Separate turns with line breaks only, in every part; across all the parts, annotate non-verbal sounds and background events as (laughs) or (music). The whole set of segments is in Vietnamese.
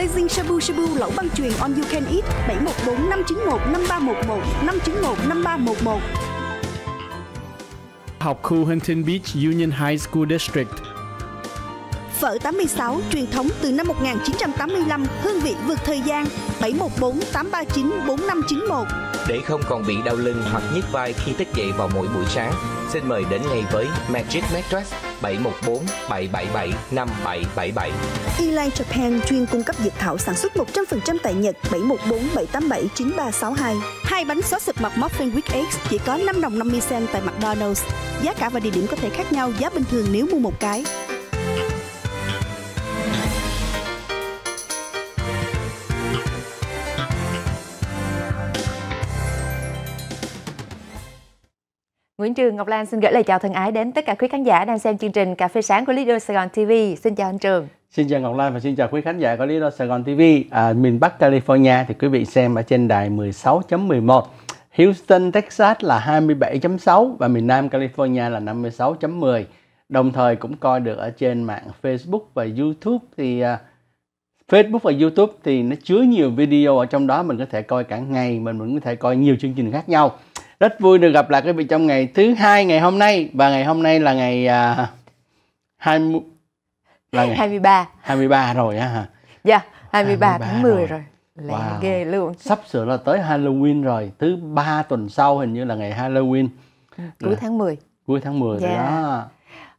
Blazing Shabu Shabu lẩu băng truyền On You Can Eat 714 591 5311 591 5311.
Học khu Huntington Beach Union High School District
Phở 86 truyền thống từ năm 1985, hương vị vượt thời gian 7148394591
Để không còn bị đau lưng hoặc nhức vai khi thức dậy vào mỗi buổi sáng, xin mời đến ngay với Magic Mattress 714 777 5777.
Elite Japan chuyên cung cấp dược thảo sản xuất 100% tại Nhật 714 787 9362. Hai bánh xóa xịt mặt Muffin with X chỉ có 5 đồng 50 cent tại McDonald's. Giá cả và địa điểm có thể khác nhau, giá bình thường nếu mua một cái.
Nguyễn Trường Ngọc Lan xin gửi lời chào thân ái đến tất cả quý khán giả đang xem chương trình Cà phê sáng của Leader Sài Gòn TV. Xin chào anh Trường.
Xin chào Ngọc Lan và xin chào quý khán giả của Leader Sài Gòn TV. À, miền Bắc California thì quý vị xem ở trên đài 16.11. Houston, Texas là 27.6 và miền Nam California là 56.10. Đồng thời cũng coi được ở trên mạng Facebook và YouTube thì à, Facebook và YouTube thì nó chứa nhiều video ở trong đó mình có thể coi cả ngày, mình vẫn có thể coi nhiều chương trình khác nhau rất vui được gặp lại quý vị trong ngày thứ hai ngày hôm nay và ngày hôm nay là ngày uh, à, 20 là ngày 23 23 rồi á hả?
Dạ, 23, 23 tháng 10 rồi.
rồi. wow. ghê luôn. Sắp sửa là tới Halloween rồi, thứ ba tuần sau hình như là ngày Halloween. Cuối là... tháng 10. Cuối tháng 10 yeah. rồi dạ. đó.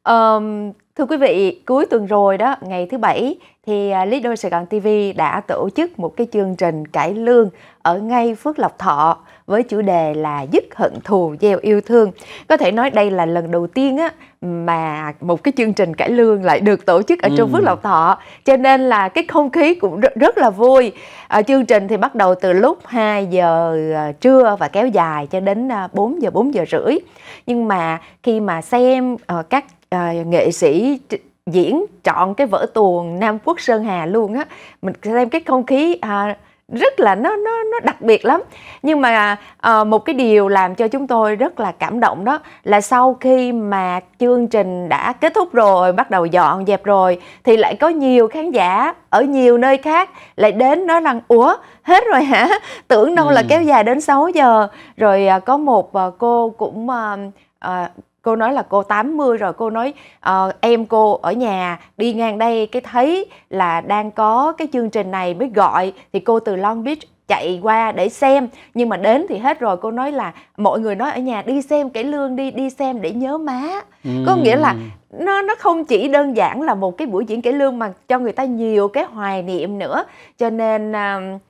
Um, thưa quý vị, cuối tuần rồi đó, ngày thứ bảy thì à, Lido Sài Gòn TV đã tổ chức một cái chương trình cải lương ở ngay Phước Lộc Thọ với chủ đề là dứt hận thù gieo yêu thương. Có thể nói đây là lần đầu tiên á mà một cái chương trình cải lương lại được tổ chức ở ừ. trong Phước Lộc Thọ cho nên là cái không khí cũng rất, rất là vui à, chương trình thì bắt đầu từ lúc 2 giờ à, trưa và kéo dài cho đến 4 à, giờ 4 giờ rưỡi nhưng mà khi mà xem uh, các uh, nghệ sĩ diễn chọn cái vở tuồng Nam Quốc Sơn Hà luôn á mình xem cái không khí uh, rất là nó nó nó đặc biệt lắm nhưng mà à, một cái điều làm cho chúng tôi rất là cảm động đó là sau khi mà chương trình đã kết thúc rồi bắt đầu dọn dẹp rồi thì lại có nhiều khán giả ở nhiều nơi khác lại đến nói rằng ủa hết rồi hả tưởng đâu ừ. là kéo dài đến 6 giờ rồi à, có một à, cô cũng à, à, cô nói là cô 80 rồi cô nói uh, em cô ở nhà đi ngang đây cái thấy là đang có cái chương trình này mới gọi thì cô từ Long Beach chạy qua để xem nhưng mà đến thì hết rồi cô nói là mọi người nói ở nhà đi xem cải lương đi đi xem để nhớ má ừ. có nghĩa là nó nó không chỉ đơn giản là một cái buổi diễn cải lương mà cho người ta nhiều cái hoài niệm nữa cho nên uh,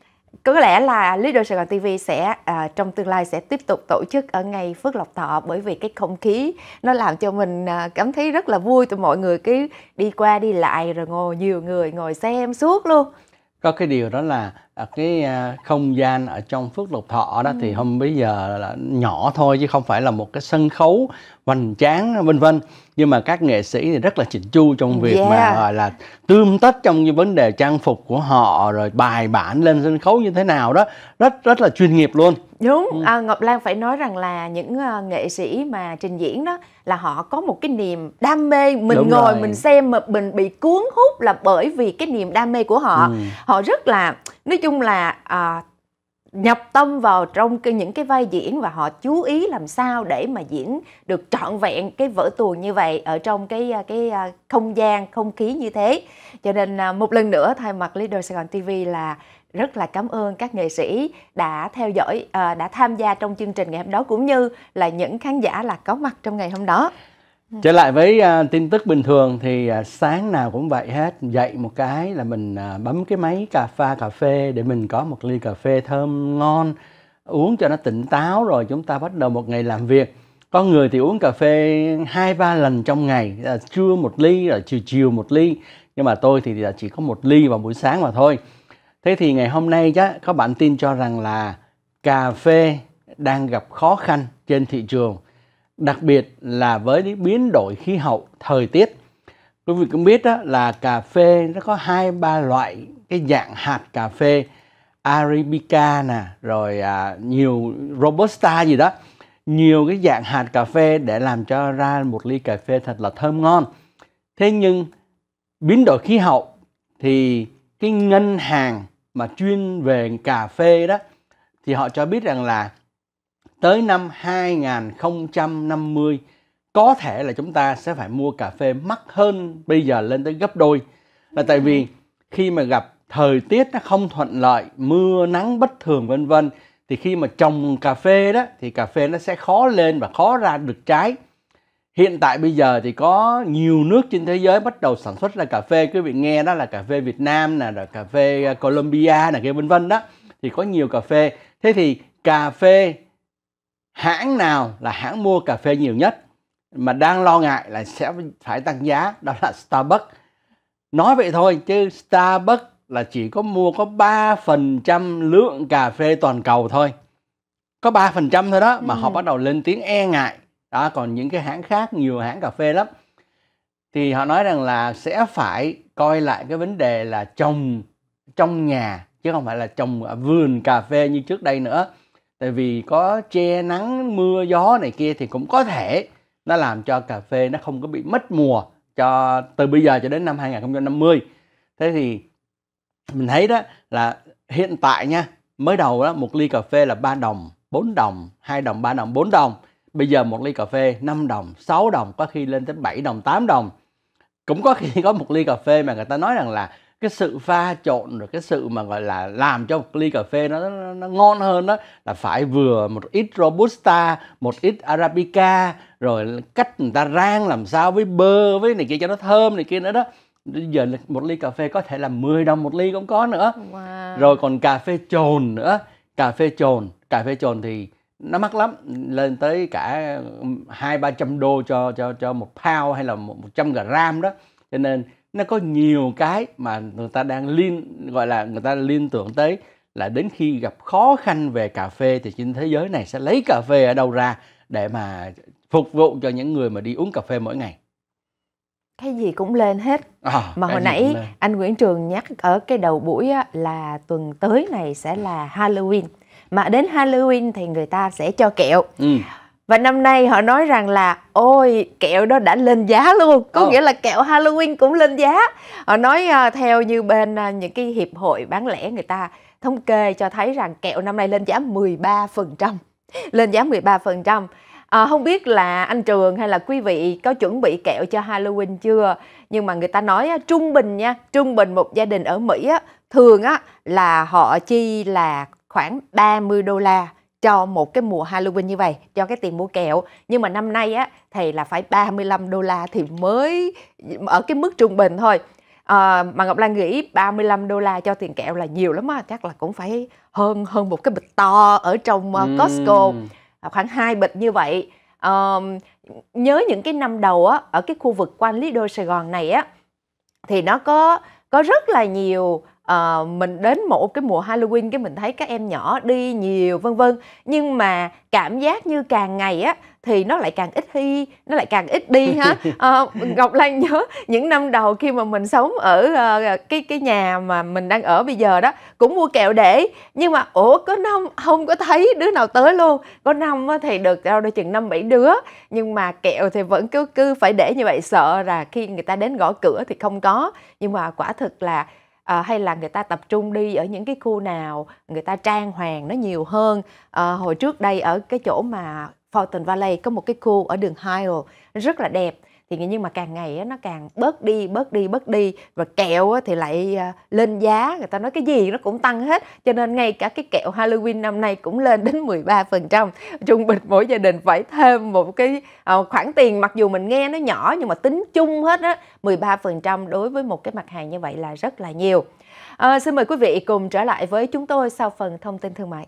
có lẽ là Leader Sài Gòn TV sẽ à, trong tương lai sẽ tiếp tục tổ chức ở ngày Phước Lộc Thọ bởi vì cái không khí nó làm cho mình à, cảm thấy rất là vui từ mọi người cứ đi qua đi lại rồi ngồi nhiều người ngồi xem suốt luôn
có cái điều đó là à, cái à, không gian ở trong phước lộc thọ đó ừ. thì hôm bây giờ là nhỏ thôi chứ không phải là một cái sân khấu hoành tráng vân vân nhưng mà các nghệ sĩ thì rất là chỉnh chu trong việc yeah. mà gọi là tươm tất trong cái vấn đề trang phục của họ rồi bài bản lên sân khấu như thế nào đó rất rất là chuyên nghiệp luôn
đúng ừ. à, ngọc lan phải nói rằng là những uh, nghệ sĩ mà trình diễn đó là họ có một cái niềm đam mê mình đúng ngồi rồi. mình xem mà mình bị cuốn hút là bởi vì cái niềm đam mê của họ ừ. họ rất là nói chung là uh, nhập tâm vào trong cái, những cái vai diễn và họ chú ý làm sao để mà diễn được trọn vẹn cái vở tuồng như vậy ở trong cái à, cái à, không gian không khí như thế cho nên à, một lần nữa thay mặt leader sài gòn tv là rất là cảm ơn các nghệ sĩ đã theo dõi đã tham gia trong chương trình ngày hôm đó cũng như là những khán giả là có mặt trong ngày hôm đó Dạ. trở
lại với uh, tin tức bình thường thì uh, sáng nào cũng vậy hết dậy một cái là mình uh, bấm cái máy cà pha cà phê để mình có một ly cà phê thơm ngon uống cho nó tỉnh táo rồi chúng ta bắt đầu một ngày làm việc con người thì uống cà phê hai ba lần trong ngày là trưa một ly rồi chiều chiều một ly nhưng mà tôi thì chỉ có một ly vào buổi sáng mà thôi thế thì ngày hôm nay chắc có bản tin cho rằng là cà phê đang gặp khó khăn trên thị trường đặc biệt là với những biến đổi khí hậu thời tiết quý vị cũng biết đó là cà phê nó có hai ba loại cái dạng hạt cà phê arabica nè rồi à, nhiều robusta gì đó nhiều cái dạng hạt cà phê để làm cho ra một ly cà phê thật là thơm ngon thế nhưng biến đổi khí hậu thì cái ngân hàng mà chuyên về cà phê đó thì họ cho biết rằng là tới năm 2050 có thể là chúng ta sẽ phải mua cà phê mắc hơn bây giờ lên tới gấp đôi là tại vì khi mà gặp thời tiết nó không thuận lợi mưa nắng bất thường vân vân thì khi mà trồng cà phê đó thì cà phê nó sẽ khó lên và khó ra được trái hiện tại bây giờ thì có nhiều nước trên thế giới bắt đầu sản xuất ra cà phê quý vị nghe đó là cà phê Việt Nam nè rồi cà phê Colombia nè kia vân vân đó thì có nhiều cà phê thế thì cà phê hãng nào là hãng mua cà phê nhiều nhất mà đang lo ngại là sẽ phải tăng giá đó là Starbucks. Nói vậy thôi chứ Starbucks là chỉ có mua có 3% lượng cà phê toàn cầu thôi. Có 3% thôi đó mà ừ. họ bắt đầu lên tiếng e ngại. Đó còn những cái hãng khác nhiều hãng cà phê lắm. Thì họ nói rằng là sẽ phải coi lại cái vấn đề là trồng trong nhà chứ không phải là trồng ở vườn cà phê như trước đây nữa tại vì có che nắng mưa gió này kia thì cũng có thể nó làm cho cà phê nó không có bị mất mùa cho từ bây giờ cho đến năm 2050 thế thì mình thấy đó là hiện tại nha mới đầu đó một ly cà phê là 3 đồng 4 đồng 2 đồng 3 đồng 4 đồng bây giờ một ly cà phê 5 đồng 6 đồng có khi lên tới 7 đồng 8 đồng cũng có khi có một ly cà phê mà người ta nói rằng là cái sự pha trộn rồi cái sự mà gọi là làm cho một ly cà phê nó nó, nó ngon hơn đó là phải vừa một ít robusta một ít arabica rồi cách người ta rang làm sao với bơ với này kia cho nó thơm này kia nữa đó giờ một ly cà phê có thể là 10 đồng một ly cũng có nữa
wow. rồi
còn cà phê trồn nữa cà phê trồn cà phê trồn thì nó mắc lắm lên tới cả hai ba trăm đô cho cho cho một pound hay là một trăm gram đó cho nên nó có nhiều cái mà người ta đang liên gọi là người ta liên tưởng tới là đến khi gặp khó khăn về cà phê thì trên thế giới này sẽ lấy cà phê ở đâu ra để mà phục vụ cho những người mà đi uống cà phê mỗi ngày
cái gì cũng lên hết à, mà hồi nãy anh Nguyễn Trường nhắc ở cái đầu buổi là tuần tới này sẽ là Halloween mà đến Halloween thì người ta sẽ cho kẹo ừ và năm nay họ nói rằng là ôi kẹo đó đã lên giá luôn có oh. nghĩa là kẹo Halloween cũng lên giá họ nói uh, theo như bên uh, những cái hiệp hội bán lẻ người ta thống kê cho thấy rằng kẹo năm nay lên giá 13% lên giá 13% À, không biết là anh Trường hay là quý vị có chuẩn bị kẹo cho Halloween chưa? Nhưng mà người ta nói á, trung bình nha, trung bình một gia đình ở Mỹ á, thường á, là họ chi là khoảng 30 đô la cho một cái mùa Halloween như vậy cho cái tiền mua kẹo nhưng mà năm nay á thì là phải 35 đô la thì mới ở cái mức trung bình thôi à, mà Ngọc Lan nghĩ 35 đô la cho tiền kẹo là nhiều lắm á chắc là cũng phải hơn hơn một cái bịch to ở trong uh, Costco uhm. khoảng hai bịch như vậy à, nhớ những cái năm đầu á ở cái khu vực quanh Lý Đô Sài Gòn này á thì nó có có rất là nhiều uh, mình đến một cái mùa Halloween cái mình thấy các em nhỏ đi nhiều vân vân nhưng mà cảm giác như càng ngày á thì nó lại càng ít đi nó lại càng ít đi ha à, (laughs) ngọc lan nhớ những năm đầu khi mà mình sống ở uh, cái cái nhà mà mình đang ở bây giờ đó cũng mua kẹo để nhưng mà ủa có năm không có thấy đứa nào tới luôn có năm thì được đâu đôi chừng năm bảy đứa nhưng mà kẹo thì vẫn cứ cứ phải để như vậy sợ là khi người ta đến gõ cửa thì không có nhưng mà quả thực là à, hay là người ta tập trung đi ở những cái khu nào người ta trang hoàng nó nhiều hơn à, hồi trước đây ở cái chỗ mà Fountain Valley có một cái khu ở đường Hyle rất là đẹp thì nhưng mà càng ngày nó càng bớt đi bớt đi bớt đi và kẹo thì lại à, lên giá người ta nói cái gì nó cũng tăng hết cho nên ngay cả cái kẹo Halloween năm nay cũng lên đến 13% trung bình mỗi gia đình phải thêm một cái à, khoản tiền mặc dù mình nghe nó nhỏ nhưng mà tính chung hết á 13% đối với một cái mặt hàng như vậy là rất là nhiều à, xin mời quý vị cùng trở lại với chúng tôi sau phần thông tin thương mại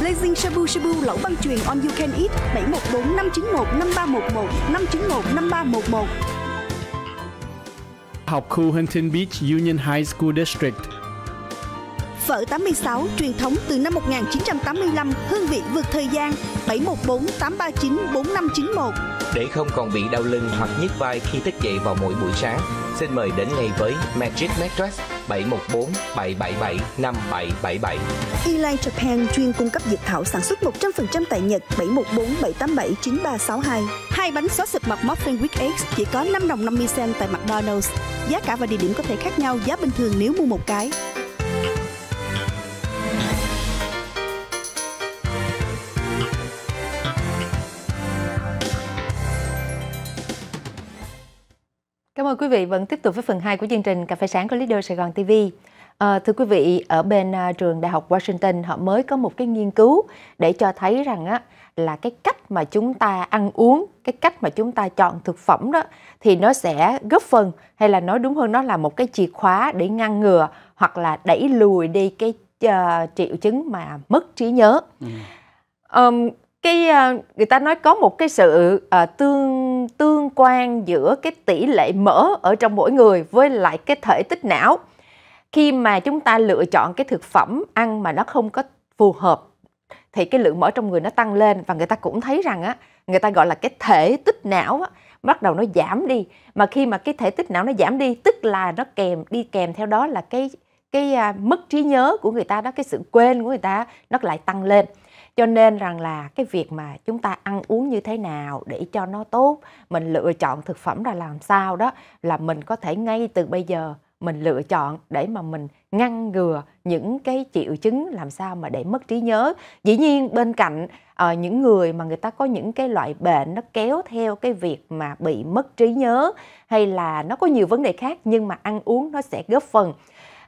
Blazing Shabu Shabu lẩu băng truyền on you can eat 714 591 5311 591 5311
học khu Huntington Beach Union High School District
Phở 86 truyền thống từ năm 1985, hương vị vượt thời gian 714 839 4591.
Để
không còn bị đau lưng hoặc nhức vai khi thức dậy vào mỗi buổi sáng, xin mời đến ngay với Magic Mattress 714 777 5777.
Elan Japan chuyên cung cấp dược thảo sản xuất 100% tại Nhật 714 787 9362. Hai bánh xóa sụp mặt Muffin Week X chỉ có 5 đồng 50 cent tại McDonald's. Giá cả và địa điểm có thể khác nhau, giá bình thường nếu mua một cái.
ơn quý vị vẫn tiếp tục với phần 2 của chương trình Cà phê sáng của Leader Sài Gòn TV. À, ờ, thưa quý vị, ở bên à, trường Đại học Washington họ mới có một cái nghiên cứu để cho thấy rằng á là cái cách mà chúng ta ăn uống, cái cách mà chúng ta chọn thực phẩm đó thì nó sẽ góp phần hay là nói đúng hơn nó là một cái chìa khóa để ngăn ngừa hoặc là đẩy lùi đi cái uh, triệu chứng mà mất trí nhớ. Ừ. Um, cái ờ, người ta nói có một cái sự uh, tương tương quan giữa cái tỷ lệ mỡ ở trong mỗi người với lại cái thể tích não khi mà chúng ta lựa chọn cái thực phẩm ăn mà nó không có phù hợp thì cái lượng mỡ trong người nó tăng lên và người ta cũng thấy rằng á người ta gọi là cái thể tích não á, bắt đầu nó giảm đi mà khi mà cái thể tích não nó giảm đi tức là nó kèm đi kèm theo đó là cái cái uh, mất trí nhớ của người ta đó cái sự quên của người ta nó lại tăng lên cho nên rằng là cái việc mà chúng ta ăn uống như thế nào để cho nó tốt mình lựa chọn thực phẩm là làm sao đó là mình có thể ngay từ bây giờ mình lựa chọn để mà mình ngăn ngừa những cái triệu chứng làm sao mà để mất trí nhớ dĩ nhiên bên cạnh uh, những người mà người ta có những cái loại bệnh nó kéo theo cái việc mà bị mất trí nhớ hay là nó có nhiều vấn đề khác nhưng mà ăn uống nó sẽ góp phần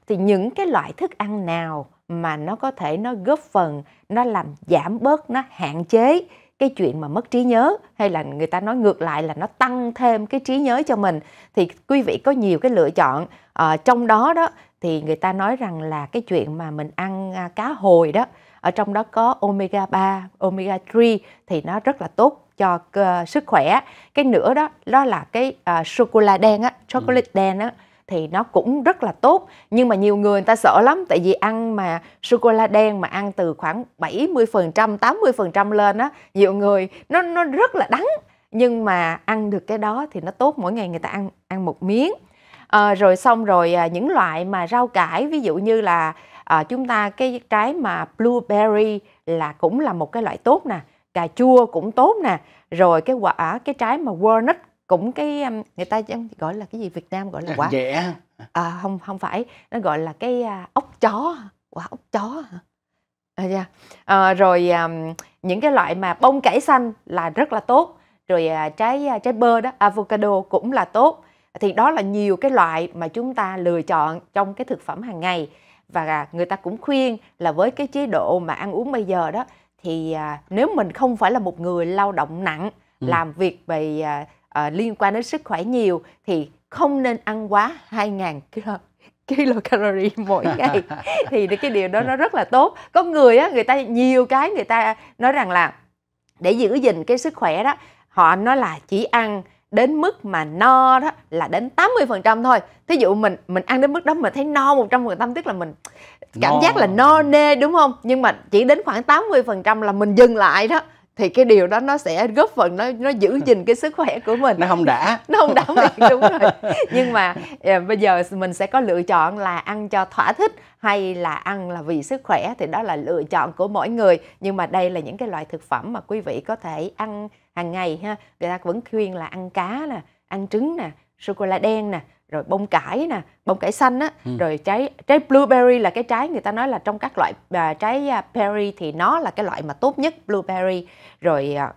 thì những cái loại thức ăn nào mà nó có thể nó góp phần nó làm giảm bớt nó hạn chế cái chuyện mà mất trí nhớ hay là người ta nói ngược lại là nó tăng thêm cái trí nhớ cho mình thì quý vị có nhiều cái lựa chọn à, trong đó đó thì người ta nói rằng là cái chuyện mà mình ăn à, cá hồi đó ở trong đó có omega 3, omega 3 thì nó rất là tốt cho uh, sức khỏe. Cái nữa đó đó là cái uh, sô cô la đen á, chocolate ừ. đen á thì nó cũng rất là tốt nhưng mà nhiều người người ta sợ lắm tại vì ăn mà sô cô la đen mà ăn từ khoảng 70% 80% lên á nhiều người nó nó rất là đắng nhưng mà ăn được cái đó thì nó tốt mỗi ngày người ta ăn ăn một miếng à, rồi xong rồi à, những loại mà rau cải ví dụ như là à, chúng ta cái trái mà blueberry là cũng là một cái loại tốt nè cà chua cũng tốt nè rồi cái quả cái trái mà walnut cũng cái um, người ta gọi là cái gì Việt Nam gọi là à, quả dẻ à, không không phải nó gọi là cái à, ốc chó quả ốc chó à, yeah. Dạ. à, ờ, rồi à, những cái loại mà bông cải xanh là rất là tốt rồi à, trái à, trái bơ đó avocado cũng là tốt thì đó là nhiều cái loại mà chúng ta lựa chọn trong cái thực phẩm hàng ngày và người ta cũng khuyên là với cái chế độ mà ăn uống bây giờ đó thì à, nếu mình không phải là một người lao động nặng ừ. làm việc về à, Ờ, liên quan đến sức khỏe nhiều thì không nên ăn quá 2.000 kilo kilocalorie (laughs) mỗi (laughs) ngày thì cái điều đó nó rất là tốt có người á người ta nhiều cái người ta nói rằng là để giữ gìn cái sức khỏe đó họ nói là chỉ ăn đến mức mà no đó là đến 80% phần trăm thôi. Thí dụ mình mình ăn đến mức đó mà thấy no 100% phần trăm tức là mình cảm no. giác là no nê đúng không? Nhưng mà chỉ đến khoảng 80% phần trăm là mình dừng lại đó thì cái điều đó nó sẽ góp phần nó nó giữ gìn cái sức khỏe của mình nó không đã (laughs) nó không đã miệng đúng rồi nhưng mà yeah, à, bây giờ mình sẽ có lựa chọn là ăn cho thỏa thích hay là ăn là vì sức khỏe thì đó là lựa chọn của mỗi người nhưng mà đây là những cái loại thực phẩm mà quý vị có thể ăn hàng ngày ha người ta vẫn khuyên là ăn cá nè ăn trứng nè sô cô la đen nè rồi bông cải nè bông cải xanh á ừ. rồi trái trái blueberry là cái trái người ta nói là trong các loại à, trái à, berry thì nó là cái loại mà tốt nhất blueberry rồi à,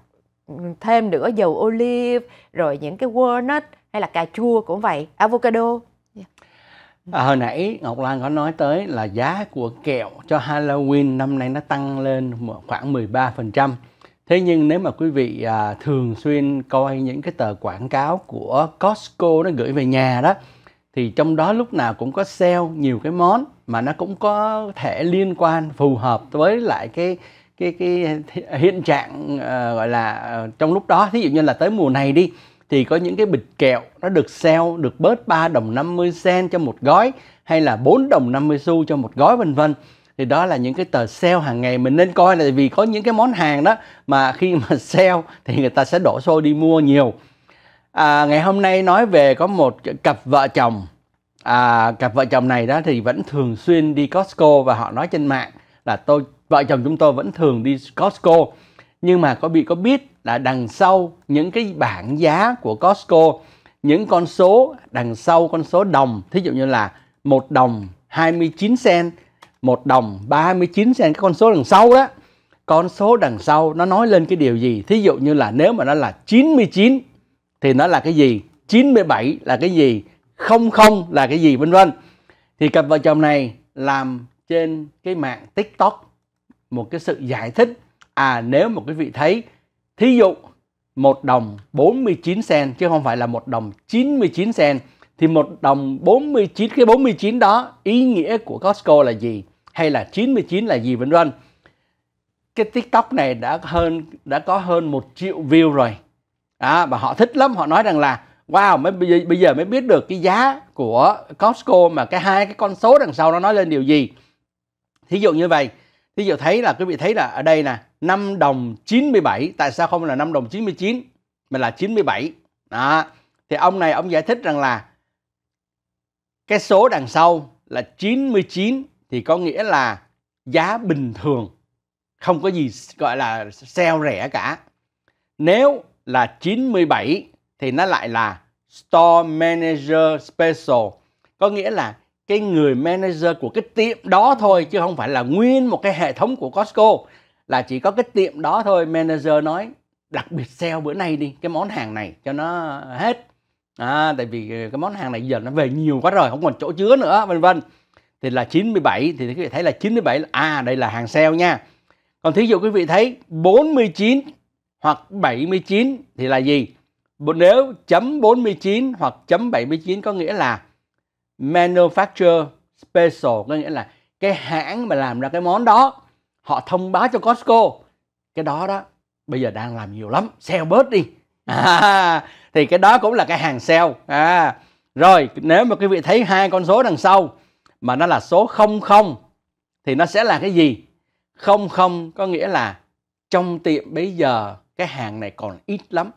thêm nữa dầu ô live rồi những cái walnut hay là cà chua cũng vậy avocado yeah.
Dạ. à, hồi nãy Ngọc Lan có nói tới là giá của kẹo cho Halloween năm nay nó tăng lên khoảng 13% Thế nhưng nếu mà quý vị à, thường xuyên coi những cái tờ quảng cáo của Costco nó gửi về nhà đó thì trong đó lúc nào cũng có sale nhiều cái món mà nó cũng có thể liên quan phù hợp với lại cái cái cái hiện trạng uh, gọi là uh, trong lúc đó thí dụ như là tới mùa này đi thì có những cái bịch kẹo nó được sale được bớt 3 đồng 50 sen cho một gói hay là 4 đồng 50 xu cho một gói vân vân thì đó là những cái tờ sale hàng ngày mình nên coi là vì có những cái món hàng đó mà khi mà (laughs) sale thì người ta sẽ đổ xô đi mua nhiều à, ngày hôm nay nói về có một cặp vợ chồng à, cặp vợ chồng này đó thì vẫn thường xuyên đi Costco và họ nói trên mạng là tôi vợ chồng chúng tôi vẫn thường đi Costco nhưng mà có bị có biết là đằng sau những cái bảng giá của Costco những con số đằng sau con số đồng thí dụ như là một đồng 29 cent một đồng 39 sen cái con số đằng sau đó con số đằng sau nó nói lên cái điều gì thí dụ như là nếu mà nó là 99 thì nó là cái gì 97 là cái gì 00 là cái gì vân vân thì cặp vợ chồng này làm trên cái mạng TikTok một cái sự giải thích à nếu một quý vị thấy thí dụ một đồng 49 sen chứ không phải là một đồng 99 sen thì một đồng 49 cái 49 đó ý nghĩa của Costco là gì hay là 99 là gì vân vân cái tiktok này đã hơn đã có hơn một triệu view rồi à, và họ thích lắm họ nói rằng là wow mới bây giờ, bây giờ mới biết được cái giá của Costco mà cái hai cái con số đằng sau nó nói lên điều gì thí dụ như vậy thí dụ thấy là quý vị thấy là ở đây nè 5 đồng 97 tại sao không là 5 đồng 99 mà là 97 đó thì ông này ông giải thích rằng là cái số đằng sau là 99 thì có nghĩa là giá bình thường không có gì gọi là sale rẻ cả. Nếu là 97 thì nó lại là store manager special. Có nghĩa là cái người manager của cái tiệm đó thôi chứ không phải là nguyên một cái hệ thống của Costco là chỉ có cái tiệm đó thôi manager nói đặc biệt sale bữa nay đi cái món hàng này cho nó hết à, tại vì cái món hàng này giờ nó về nhiều quá rồi không còn chỗ chứa nữa vân vân thì là 97 thì quý vị thấy là 97 là à đây là hàng sale nha. Còn thí dụ quý vị thấy 49 hoặc 79 thì là gì? Nếu chấm 49 hoặc chấm 79 có nghĩa là manufacturer special có nghĩa là cái hãng mà làm ra cái món đó họ thông báo cho Costco cái đó đó bây giờ đang làm nhiều lắm sale bớt đi à, thì cái đó cũng là cái hàng sale à, rồi nếu mà quý vị thấy hai con số đằng sau mà nó là số 00 thì nó sẽ là cái gì? 00 có nghĩa là trong tiệm bây giờ cái hàng này còn ít lắm.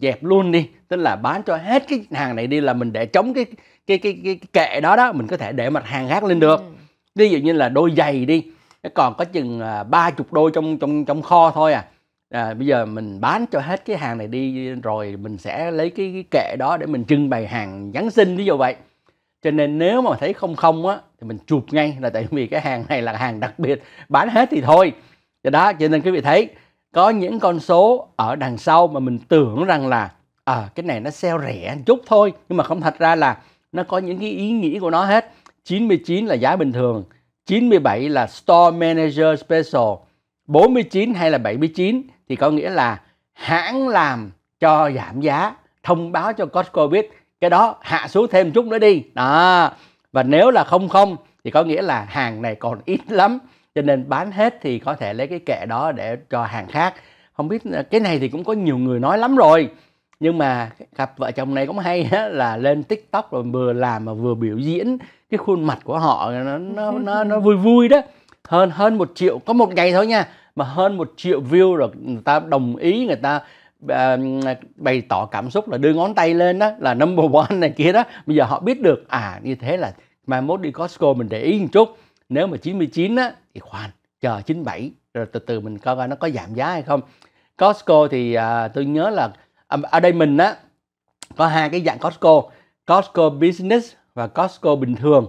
Dẹp luôn đi, tức là bán cho hết cái hàng này đi là mình để chống cái cái cái cái, cái kệ đó đó, mình có thể để mặt hàng khác lên được. Ừ. Ví dụ như là đôi giày đi, còn có chừng 30 à, đôi trong trong trong kho thôi à à, bây giờ mình bán cho hết cái hàng này đi rồi mình sẽ lấy cái, cái kệ đó để mình trưng bày hàng Giáng sinh ví dụ vậy cho nên nếu mà thấy không không á thì mình chụp ngay là tại vì cái hàng này là hàng đặc biệt bán hết thì thôi cho đó cho nên quý vị thấy có những con số ở đằng sau mà mình tưởng rằng là à, cái này nó sale rẻ chút thôi nhưng mà không thật ra là nó có những cái ý nghĩa của nó hết 99 là giá bình thường 97 là store manager special 49 hay là 79 thì có nghĩa là hãng làm cho giảm giá thông báo cho Costco biết cái đó hạ xuống thêm chút nữa đi đó và nếu là không không thì có nghĩa là hàng này còn ít lắm cho nên bán hết thì có thể lấy cái kệ đó để cho hàng khác không biết à, cái này thì cũng có nhiều người nói lắm rồi nhưng mà cặp vợ chồng này cũng hay là lên tiktok rồi vừa làm mà vừa biểu diễn cái khuôn mặt của họ nó nó nó, nó vui vui đó hơn hơn một triệu có một ngày thôi nha mà hơn một triệu view rồi người ta đồng ý người ta uh, bày tỏ cảm xúc là đưa ngón tay lên đó là number one này kia đó bây giờ họ biết được à như thế là mai mốt đi Costco mình để ý một chút nếu mà 99 á thì khoan chờ 97 rồi từ từ mình coi coi nó có giảm giá hay không Costco thì à, tôi nhớ là à, ở đây mình á có hai cái dạng Costco Costco Business và Costco bình thường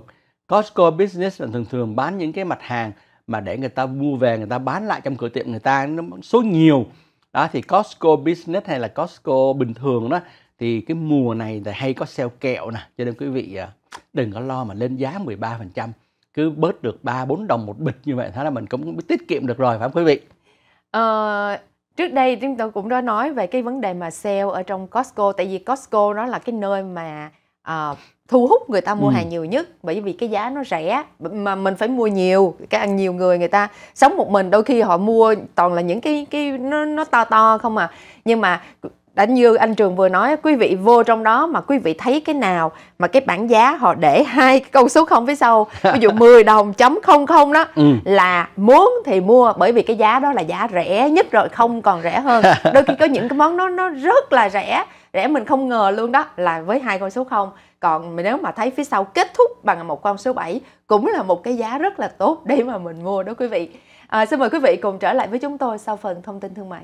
Costco Business là thường thường bán những cái mặt hàng mà để người ta mua về người ta bán lại trong cửa tiệm người ta nó số nhiều đó thì Costco Business hay là Costco bình thường đó thì cái mùa này là hay có sale kẹo nè cho nên quý vị à, đừng có lo mà lên giá 13% cứ bớt được 3 4 đồng một bịch như vậy thế là mình cũng tiết kiệm được rồi phải không quý vị?
Ờ, trước đây chúng tôi cũng đã nói về cái vấn đề mà sale ở trong Costco tại vì Costco nó là cái nơi mà uh, thu hút người ta mua ừ. hàng nhiều nhất bởi vì cái giá nó rẻ mà mình phải mua nhiều cái ăn nhiều người người ta sống một mình đôi khi họ mua toàn là những cái cái nó nó to to không à nhưng mà đã như anh trường vừa nói quý vị vô trong đó mà quý vị thấy cái nào mà cái bảng giá họ để hai cái câu số không phía sau ví dụ 10 (laughs) đồng chấm không không đó ừ. là muốn thì mua bởi vì cái giá đó là giá rẻ nhất rồi không còn rẻ hơn (laughs) đôi khi có những cái món nó nó rất là rẻ rẻ mình không ngờ luôn đó là với hai con số 0 còn nếu mà thấy phía sau kết thúc bằng một con số 7 cũng là một cái giá rất là tốt để mà mình mua đó quý vị à, xin mời quý vị cùng trở lại với chúng tôi sau phần thông tin thương mại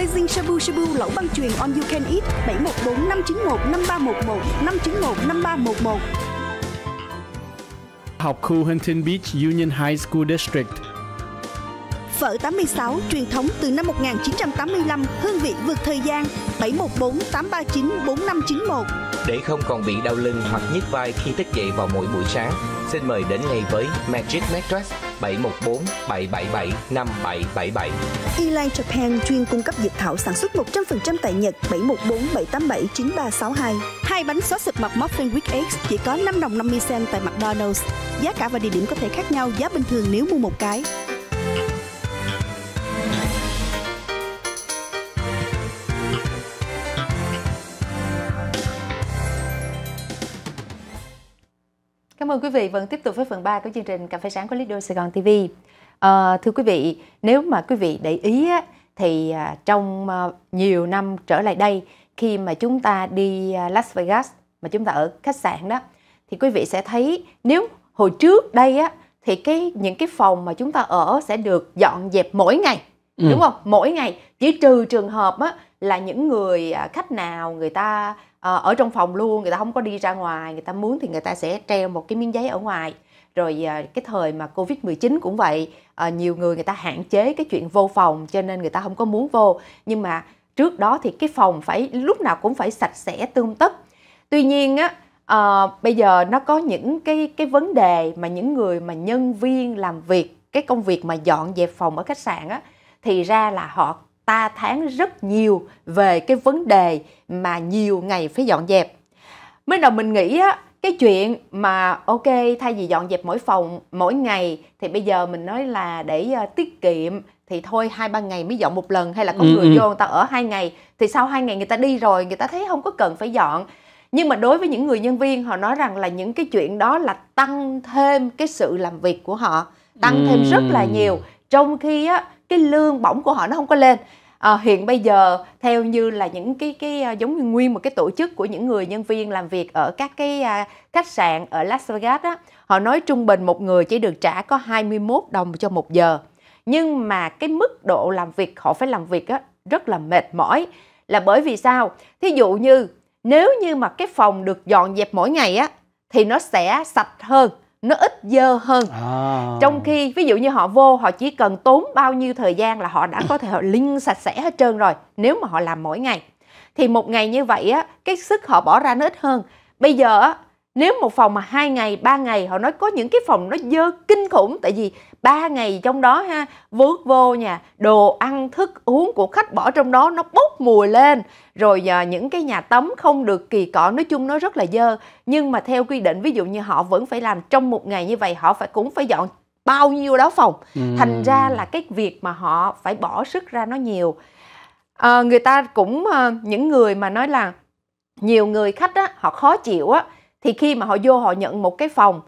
Blazing Shabu Shabu lẩu băng truyền on you can eat 714 591 5311 591 5311
học khu Huntington Beach Union High School District
Phở 86 truyền thống từ năm 1985, hương vị vượt thời gian 714 839 4591.
Để không còn bị đau lưng hoặc nhức vai khi thức dậy vào mỗi buổi sáng, xin mời đến ngay với Magic Mattress 714 777 5777.
Elan Japan chuyên cung cấp dược thảo sản xuất 100% tại Nhật 714 787 9362. Hai bánh xóa xịt mặt Muffin week x chỉ có 5 đồng 50 cent tại McDonald's. Giá cả và địa điểm có thể khác nhau, giá bình thường nếu mua một cái.
Cảm ơn quý vị vẫn tiếp tục với phần 3 của chương trình Cà phê sáng của Lido Sài Gòn TV. À, ờ, thưa quý vị, nếu mà quý vị để ý á, thì à, trong à, nhiều năm trở lại đây khi mà chúng ta đi à, Las Vegas mà chúng ta ở khách sạn đó thì quý vị sẽ thấy nếu hồi trước đây á thì cái những cái phòng mà chúng ta ở sẽ được dọn dẹp mỗi ngày ừ. đúng không mỗi ngày chỉ trừ trường hợp á là những người khách nào người ta Ờ, ở trong phòng luôn người ta không có đi ra ngoài người ta muốn thì người ta sẽ treo một cái miếng giấy ở ngoài rồi ờ, cái thời mà covid 19 cũng vậy ờ, nhiều người người ta hạn chế cái chuyện vô phòng cho nên người ta không có muốn vô nhưng mà trước đó thì cái phòng phải lúc nào cũng phải sạch sẽ tương tất tuy nhiên á à, bây giờ nó có những cái cái vấn đề mà những người mà nhân viên làm việc cái công việc mà dọn dẹp phòng ở khách sạn á thì ra là họ ta tháng rất nhiều về cái vấn đề mà nhiều ngày phải dọn dẹp. Mới đầu mình nghĩ á, cái chuyện mà ok thay vì dọn dẹp mỗi phòng mỗi ngày thì bây giờ mình nói là để uh, tiết kiệm thì thôi hai ba ngày mới dọn một lần hay là có ừ, người ừ. vô người ta ở hai ngày thì sau hai ngày người ta đi rồi người ta thấy không có cần phải dọn nhưng mà đối với những người nhân viên họ nói rằng là những cái chuyện đó là tăng thêm cái sự làm việc của họ tăng ừ. thêm rất là nhiều trong khi á cái lương bổng của họ nó không có lên à, hiện bây giờ theo như là những cái cái ờ, giống như nguyên một cái tổ chức của những người nhân viên làm việc ở các cái à, khách sạn ở Las Vegas á, họ nói trung bình một người chỉ được trả có 21 đồng cho một giờ. Nhưng mà cái mức độ làm việc họ phải làm việc á, rất là mệt mỏi là bởi vì sao? Thí dụ như nếu như mà cái phòng được dọn dẹp mỗi ngày á thì nó sẽ sạch hơn nó ít dơ hơn
à. trong
khi ví dụ như họ vô họ chỉ cần tốn bao nhiêu thời gian là họ đã có thể họ linh sạch sẽ hết trơn rồi nếu mà họ làm mỗi ngày thì một ngày như vậy á cái sức họ bỏ ra nó ít hơn bây giờ á nếu một phòng mà hai ngày ba ngày họ nói có những cái phòng nó dơ kinh khủng tại vì ba ngày trong đó ha vớt vô nhà đồ ăn thức uống của khách bỏ trong đó nó bốc mùi lên rồi à, những cái nhà tắm không được kỳ cọ nói chung nó rất là dơ nhưng mà theo quy định ví dụ như họ vẫn phải làm trong một ngày như vậy họ phải cũng phải dọn bao nhiêu đó phòng thành ra là cái việc mà họ phải bỏ sức ra nó nhiều à, người ta cũng à, những người mà nói là nhiều người khách á họ khó chịu á thì khi mà họ vô họ nhận một cái phòng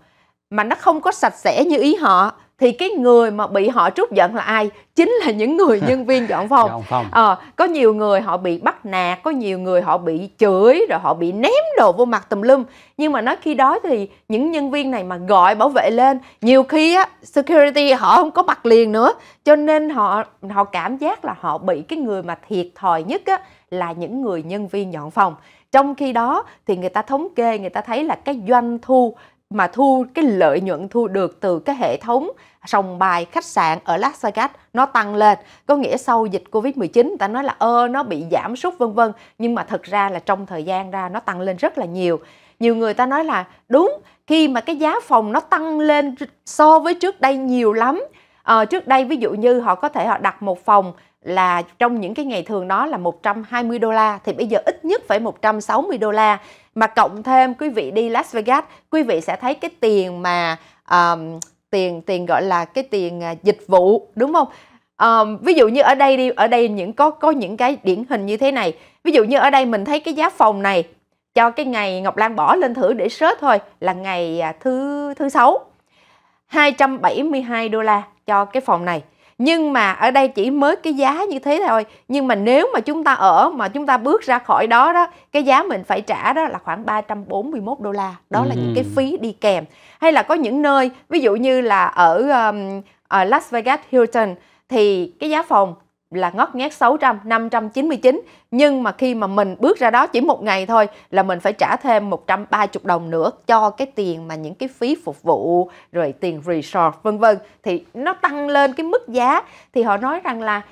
mà nó không có sạch sẽ như ý họ thì cái người mà bị họ trút giận là ai chính là những người (laughs) nhân viên dọn phòng, dọn phòng. À, có nhiều người họ bị bắt nạt có nhiều người họ bị chửi rồi họ bị ném đồ vô mặt tùm lum nhưng mà nói khi đó thì những nhân viên này mà gọi bảo vệ lên nhiều khi á security họ không có mặt liền nữa cho nên họ họ cảm giác là họ bị cái người mà thiệt thòi nhất á là những người nhân viên dọn phòng trong khi đó thì người ta thống kê người ta thấy là cái doanh thu mà thu cái lợi nhuận thu được từ cái hệ thống sòng bài khách sạn ở Las Vegas nó tăng lên có nghĩa sau dịch Covid-19 ta nói là ơ nó bị giảm sút vân vân nhưng mà thật ra là trong thời gian ra nó tăng lên rất là nhiều nhiều người ta nói là đúng khi mà cái giá phòng nó tăng lên so với trước đây nhiều lắm à, trước đây ví dụ như họ có thể họ đặt một phòng là trong những cái ngày thường đó là 120 đô la thì bây giờ ít nhất phải 160 đô la mà cộng thêm quý vị đi Las Vegas quý vị sẽ thấy cái tiền mà um, tiền tiền gọi là cái tiền à, dịch vụ đúng không um, ví dụ như ở đây đi ở đây những có có những cái điển hình như thế này ví dụ như ở đây mình thấy cái giá phòng này cho cái ngày Ngọc Lan bỏ lên thử để sớt thôi là ngày à, thứ thứ sáu 272 đô la cho cái phòng này nhưng mà ở đây chỉ mới cái giá như thế thôi nhưng mà nếu mà chúng ta ở mà chúng ta bước ra khỏi đó đó cái giá mình phải trả đó là khoảng 341 đô la đó là những cái phí đi kèm hay là có những nơi ví dụ như là ở um, ở Las Vegas Hilton thì cái giá phòng là ngót nghét 600, 599 nhưng mà khi mà mình bước ra đó chỉ một ngày thôi là mình phải trả thêm 130 đồng nữa cho cái tiền mà những cái phí phục vụ rồi tiền resort vân vân thì nó tăng lên cái mức giá thì họ nói rằng là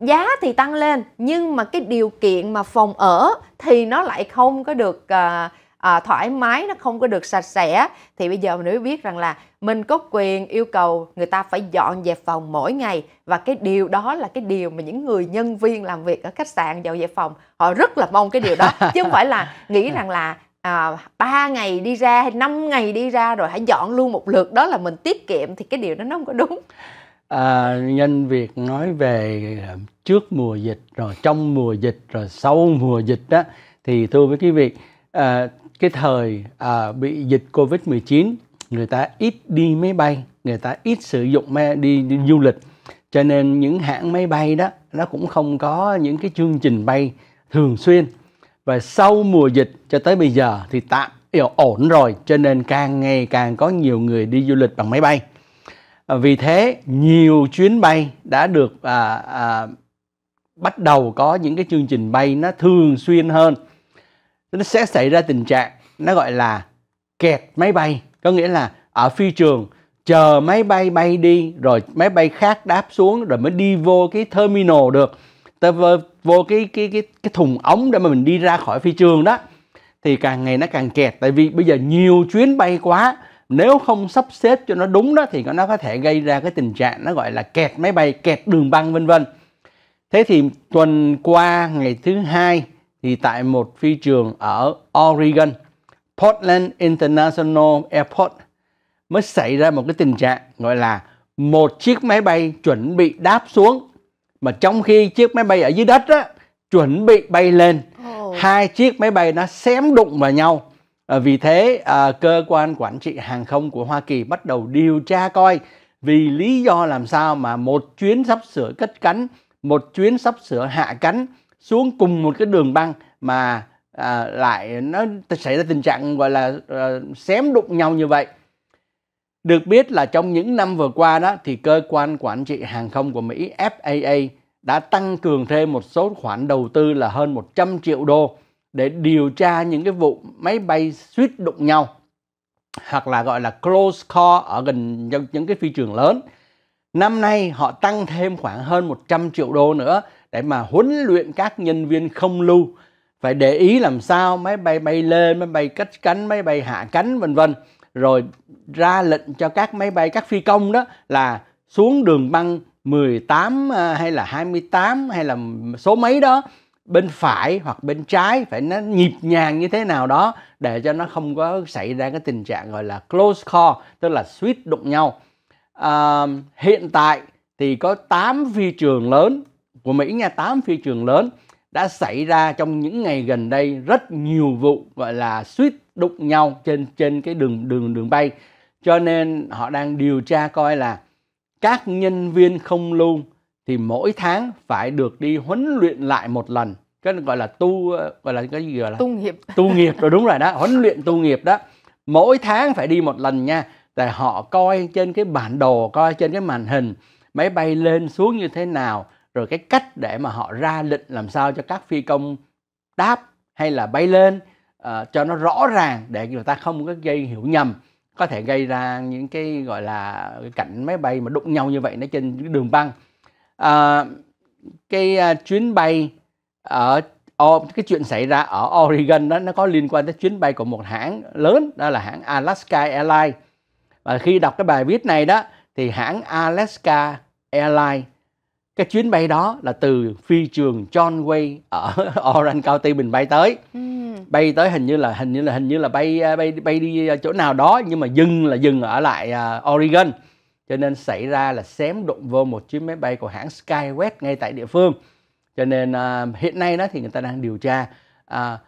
giá thì tăng lên nhưng mà cái điều kiện mà phòng ở thì nó lại không có được uh, à, thoải mái nó không có được sạch sẽ thì bây giờ mình mới biết rằng là mình có quyền yêu cầu người ta phải dọn dẹp phòng mỗi ngày và cái điều đó là cái điều mà những người nhân viên làm việc ở khách sạn dọn dẹp phòng họ rất là mong cái điều đó (laughs) chứ không phải là nghĩ rằng là à, 3 ngày đi ra hay 5 ngày đi ra rồi hãy dọn luôn một lượt đó là mình tiết kiệm thì cái điều đó nó không có đúng
à, nhân việc nói về à, trước mùa dịch rồi trong mùa dịch rồi sau mùa dịch đó thì thưa với quý vị à, cái thời à, bị dịch covid 19 người ta ít đi máy bay người ta ít sử dụng me đi, đi du lịch cho nên những hãng máy bay đó nó cũng không có những cái chương trình bay thường xuyên và sau mùa dịch cho tới bây giờ thì tạm hiểu ổn rồi cho nên càng ngày càng có nhiều người đi du lịch bằng máy bay à, vì thế nhiều chuyến bay đã được à, à, bắt đầu có những cái chương trình bay nó thường xuyên hơn nó sẽ xảy ra tình trạng nó gọi là kẹt máy bay có nghĩa là ở phi trường chờ máy bay bay đi rồi máy bay khác đáp xuống rồi mới đi vô cái terminal được ta vô, vô cái cái cái cái thùng ống để mà mình đi ra khỏi phi trường đó thì càng ngày nó càng kẹt tại vì bây giờ nhiều chuyến bay quá nếu không sắp xếp cho nó đúng đó thì nó có thể gây ra cái tình trạng nó gọi là kẹt máy bay kẹt đường băng vân vân thế thì tuần qua ngày thứ hai thì tại một phi trường ở Oregon, Portland International Airport mới xảy ra một cái tình trạng gọi là một chiếc máy bay chuẩn bị đáp xuống mà trong khi chiếc máy bay ở dưới đất á, chuẩn bị bay lên oh. hai chiếc máy bay nó xém đụng vào nhau à, vì thế à, cơ quan quản trị hàng không của Hoa Kỳ bắt đầu điều tra coi vì lý do làm sao mà một chuyến sắp sửa cất cánh một chuyến sắp sửa hạ cánh xuống cùng một cái đường băng mà à, lại nó xảy ra tình trạng gọi là à, xém đụng nhau như vậy được biết là trong những năm vừa qua đó thì cơ quan quản trị hàng không của Mỹ FAA đã tăng cường thêm một số khoản đầu tư là hơn 100 triệu đô để điều tra những cái vụ máy bay suýt đụng nhau hoặc là gọi là close call ở gần những cái phi trường lớn. Năm nay họ tăng thêm khoảng hơn 100 triệu đô nữa để mà huấn luyện các nhân viên không lưu phải để ý làm sao máy bay bay lên máy bay cất cánh máy bay hạ cánh vân vân rồi ra lệnh cho các máy bay các phi công đó là xuống đường băng 18 à, hay là 28 hay là số mấy đó bên phải hoặc bên trái phải nó nhịp nhàng như thế nào đó để cho nó không có xảy ra cái tình trạng gọi là close call tức là suýt đụng nhau à, hiện tại thì có 8 phi trường lớn của Mỹ nha, 8 phi trường lớn đã xảy ra trong những ngày gần đây rất nhiều vụ gọi là suýt đụng nhau trên trên cái đường đường đường bay. Cho nên họ đang điều tra coi là các nhân viên không lưu thì mỗi tháng phải được đi huấn luyện lại một lần cái gọi là tu gọi là cái gì gọi là tu
nghiệp tu nghiệp
rồi đúng rồi đó huấn luyện tu nghiệp đó mỗi tháng phải đi một lần nha tại họ coi trên cái bản đồ coi trên cái màn hình máy bay lên xuống như thế nào rồi cái cách để mà họ ra lệnh làm sao cho các phi công đáp hay là bay lên uh, cho nó rõ ràng để người ta không có gây hiểu nhầm có thể gây ra những cái gọi là cái cảnh máy bay mà đụng nhau như vậy nó trên đường băng à, cái uh, chuyến bay ở oh, cái chuyện xảy ra ở Oregon đó nó có liên quan tới chuyến bay của một hãng lớn đó là hãng Alaska Airlines và khi đọc cái bài viết này đó thì hãng Alaska Airlines cái chuyến bay đó là từ phi trường John Way ở (laughs) Orange County mình bay tới ừ. bay tới hình như là hình như là hình như là bay à, bay bay đi chỗ nào đó nhưng mà dừng là dừng ở lại uh, Oregon cho nên xảy ra là xém đụng vô một chiếc máy bay của hãng Skywest ngay tại địa phương cho nên uh, hiện nay đó thì người ta đang điều tra uh,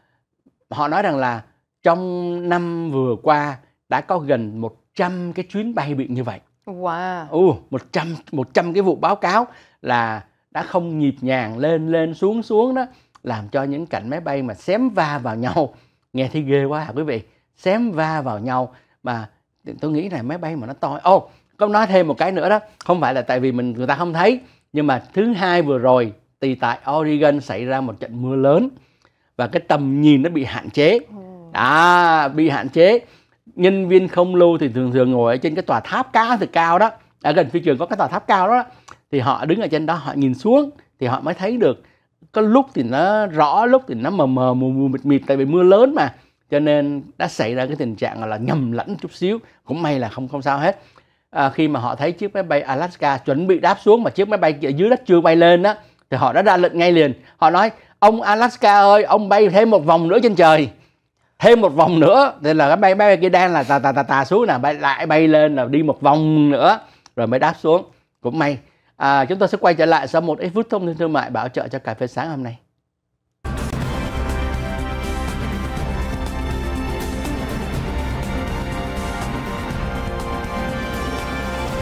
họ nói rằng là trong năm vừa qua đã có gần 100 cái chuyến bay bị như vậy
Wow.
Ừ, 100 100 cái vụ báo cáo là đã không nhịp nhàng lên lên xuống xuống đó làm cho những cảnh máy bay mà xém va vào nhau nghe thấy ghê quá à quý vị xém va vào nhau mà tôi nghĩ là máy bay mà nó to ô oh, có nói thêm một cái nữa đó không phải là tại vì mình người ta không thấy nhưng mà thứ hai vừa rồi thì tại Oregon xảy ra một trận mưa lớn và cái tầm nhìn nó bị hạn chế à bị hạn chế nhân viên không lưu thì thường thường ngồi ở trên cái tòa tháp cao từ cao đó ở gần phi trường có cái tòa tháp cao đó thì họ đứng ở trên đó họ nhìn xuống thì họ mới thấy được có lúc thì nó rõ lúc thì nó mờ mờ mù mù mịt mịt tại vì mưa lớn mà cho nên đã xảy ra cái tình trạng là nhầm lẫn chút xíu cũng may là không không sao hết à, khi mà họ thấy chiếc máy bay Alaska chuẩn bị đáp xuống mà chiếc máy bay ở dưới đất chưa bay lên đó thì họ đã ra lệnh ngay liền họ nói ông Alaska ơi ông bay thêm một vòng nữa trên trời thêm một vòng nữa thì là cái bay bay kia đang là tà tà tà tà xuống là bay lại bay lên là đi một vòng nữa rồi mới đáp xuống cũng may à, chúng ta sẽ quay trở lại sau một ít phút thông tin thương mại bảo trợ cho cà phê sáng hôm nay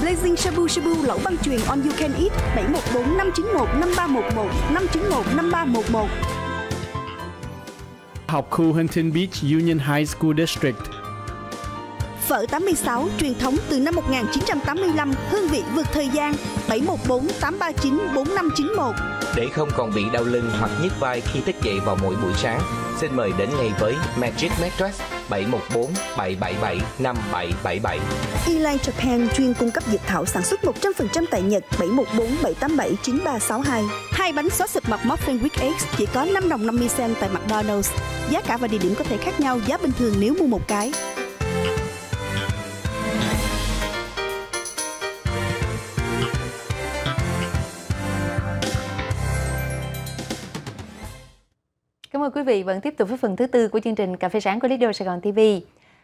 Blazing Shabu Shabu lẩu băng truyền on you can eat 714 591 5311 591 5311.
Học khu Huntington Beach Union High School District
Phở 86 truyền thống từ năm 1985, hương vị vượt thời gian 714 839 4591.
Để không
còn bị đau lưng hoặc nhức vai khi thức dậy vào mỗi buổi sáng, xin mời đến ngay với Magic Mattress 714 777 5777.
Elite Japan chuyên cung cấp dược thảo sản xuất 100% tại Nhật 714 787 9362. Hai bánh xóa xịt mặt Muffin Week X chỉ có 5 đồng 50 cent tại McDonald's. Giá cả và địa điểm có thể khác nhau, giá bình thường nếu mua một cái.
mời quý vị vẫn vâng, tiếp tục với phần thứ tư của chương trình Cà phê sáng của Lido Sài Gòn TV.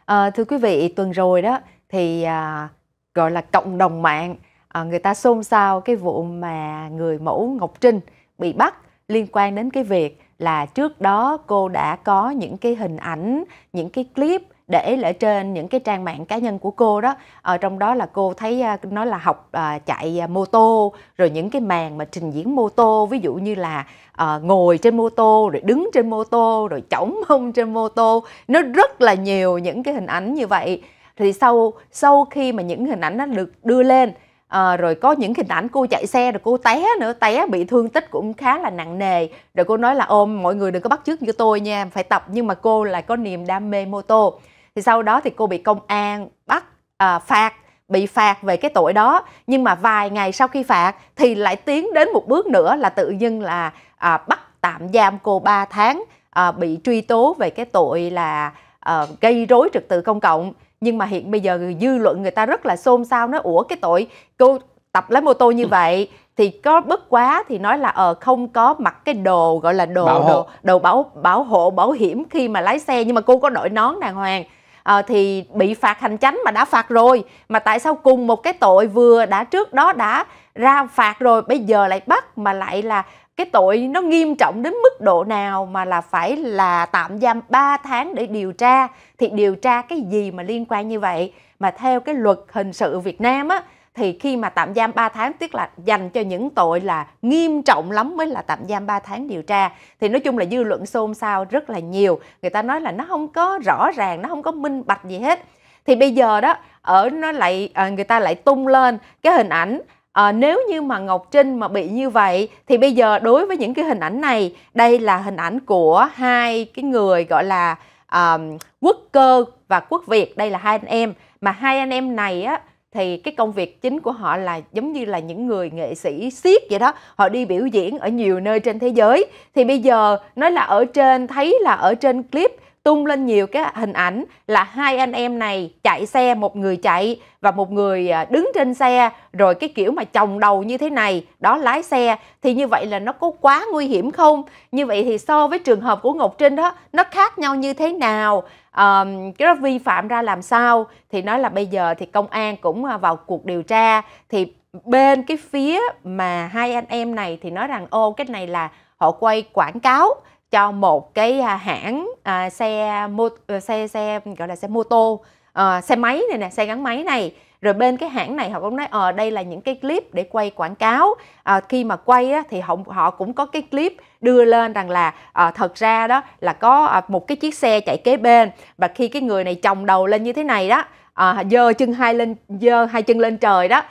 À, thưa quý vị, tuần rồi đó thì à, gọi là cộng đồng mạng à, người ta xôn xao cái vụ mà người mẫu Ngọc Trinh bị bắt liên quan đến cái việc là trước đó cô đã có những cái hình ảnh, những cái clip để lại trên những cái trang mạng cá nhân của cô đó ở ờ, trong đó là cô thấy à, nói là học à, chạy à, mô tô rồi những cái màn mà trình diễn mô tô ví dụ như là à, ngồi trên mô tô rồi đứng trên mô tô rồi chỏng mông trên mô tô nó rất là nhiều những cái hình ảnh như vậy thì sau sau khi mà những hình ảnh nó được đưa lên à, rồi có những hình ảnh cô chạy xe rồi cô té nữa té bị thương tích cũng khá là nặng nề rồi cô nói là ôm mọi người đừng có bắt chước như tôi nha phải tập nhưng mà cô lại có niềm đam mê mô tô thì sau đó thì cô bị công an bắt à, phạt bị phạt về cái tội đó nhưng mà vài ngày sau khi phạt thì lại tiến đến một bước nữa là tự dưng là à, bắt tạm giam cô 3 tháng à, bị truy tố về cái tội là à, gây rối trật tự công cộng nhưng mà hiện bây giờ dư luận người ta rất là xôn xao nói ủa cái tội cô tập lái mô tô như ừ. vậy thì có bất quá thì nói là ờ không có mặc cái đồ gọi là đồ bảo đồ đồ bảo bảo hộ bảo hiểm khi mà lái xe nhưng mà cô có đội nón đàng hoàng à, thì bị phạt hành chánh mà đã phạt rồi mà tại sao cùng một cái tội vừa đã trước đó đã ra phạt rồi bây giờ lại bắt mà lại là cái tội nó nghiêm trọng đến mức độ nào mà là phải là tạm giam 3 tháng để điều tra thì điều tra cái gì mà liên quan như vậy mà theo cái luật hình sự Việt Nam á thì khi mà tạm giam 3 tháng tức là dành cho những tội là nghiêm trọng lắm mới là tạm giam 3 tháng điều tra. Thì nói chung là dư luận xôn xao rất là nhiều. Người ta nói là nó không có rõ ràng, nó không có minh bạch gì hết. Thì bây giờ đó, ở nó lại à, người ta lại tung lên cái hình ảnh à, nếu như mà Ngọc Trinh mà bị như vậy thì bây giờ đối với những cái hình ảnh này đây là hình ảnh của hai cái người gọi là à, quốc cơ và quốc Việt đây là hai anh em mà hai anh em này á thì cái công việc chính của họ là giống như là những người nghệ sĩ siết vậy đó họ đi biểu diễn ở nhiều nơi trên thế giới thì bây giờ nói là ở trên thấy là ở trên clip tung lên nhiều cái hình ảnh là hai anh em này chạy xe một người chạy và một người à, đứng trên xe rồi cái kiểu mà chồng đầu như thế này đó lái xe thì như vậy là nó có quá nguy hiểm không như vậy thì so với trường hợp của ngọc trinh đó nó khác nhau như thế nào à, cái đó vi phạm ra làm sao thì nói là bây giờ thì công an cũng à, vào cuộc điều tra thì bên cái phía mà hai anh em này thì nói rằng ô cái này là họ quay quảng cáo cho một cái à, hãng à, xe mô, ờ, xe xe gọi là xe mô tô à, xe máy này nè xe gắn máy này rồi bên cái hãng này họ cũng nói ờ à, đây là những cái clip để quay quảng cáo à, khi mà quay á, thì họ họ cũng có cái clip đưa lên rằng là à, thật ra đó là có à, một cái chiếc xe chạy kế bên và khi cái người này chồng đầu lên như thế này đó à, giơ chân hai lên dơ hai chân lên trời đó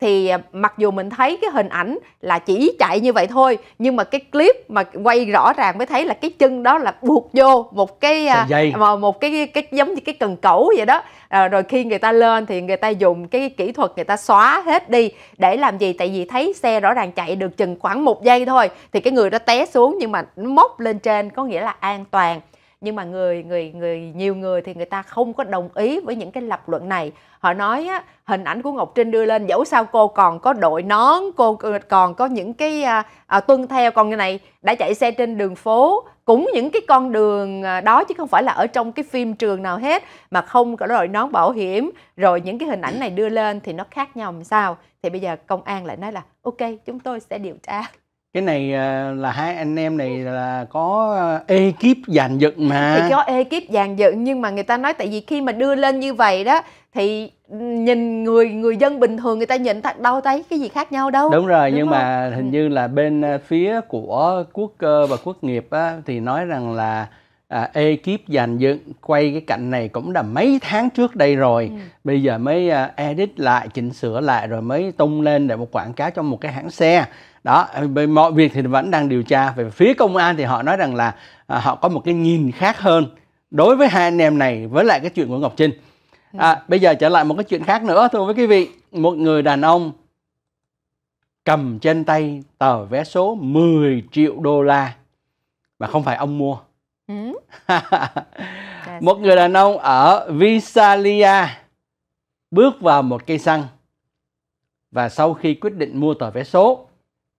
thì à, mặc dù mình thấy cái hình ảnh là chỉ chạy như vậy thôi nhưng mà cái clip mà quay rõ ràng mới thấy là cái chân đó là buộc vô một cái à, dây. một cái cái giống như cái cần cẩu vậy đó à, rồi khi người ta lên thì người ta dùng cái kỹ thuật người ta xóa hết đi để làm gì tại vì thấy xe rõ ràng chạy được chừng khoảng một giây thôi thì cái người đó té xuống nhưng mà móc lên trên có nghĩa là an toàn nhưng mà người người người nhiều người thì người ta không có đồng ý với những cái lập luận này họ nói á, hình ảnh của ngọc trinh đưa lên dẫu sao cô còn có đội nón cô còn có những cái à, à, tuân theo con như này đã chạy xe trên đường phố cũng những cái con đường à, đó chứ không phải là ở trong cái phim trường nào hết mà không có đội nón bảo hiểm rồi những cái hình ảnh này đưa lên thì nó khác nhau làm sao thì bây giờ công an lại nói là ok chúng tôi sẽ điều tra
cái này ờ, là hai anh em này là có ờ, ekip dàn dựng mà thì có
ekip dàn dựng nhưng mà người ta nói tại vì khi mà đưa lên như vậy đó thì nhìn người người dân bình thường người ta nhìn thật đâu thấy cái gì khác nhau đâu đúng rồi đúng nhưng không? mà
hình ừ. như là bên ờ, phía của quốc cơ và quốc nghiệp á, thì nói rằng là à, ekip dàn dựng quay cái cảnh này cũng đã mấy tháng trước đây rồi ừ. bây giờ mới edit lại chỉnh sửa lại rồi mới tung lên để một quảng cáo cho một cái hãng xe đó mọi việc thì vẫn đang điều tra về phía công an thì họ nói rằng là à, họ có một cái nhìn khác hơn đối với hai anh em này với lại cái chuyện của Ngọc Trinh à, ừ. bây giờ trở lại một cái chuyện khác nữa thưa với quý vị một người đàn ông cầm trên tay tờ vé số 10 triệu đô la mà không phải ông mua
ừ. (laughs)
một người đàn ông ở Visalia bước vào một cây xăng và sau khi quyết định mua tờ vé số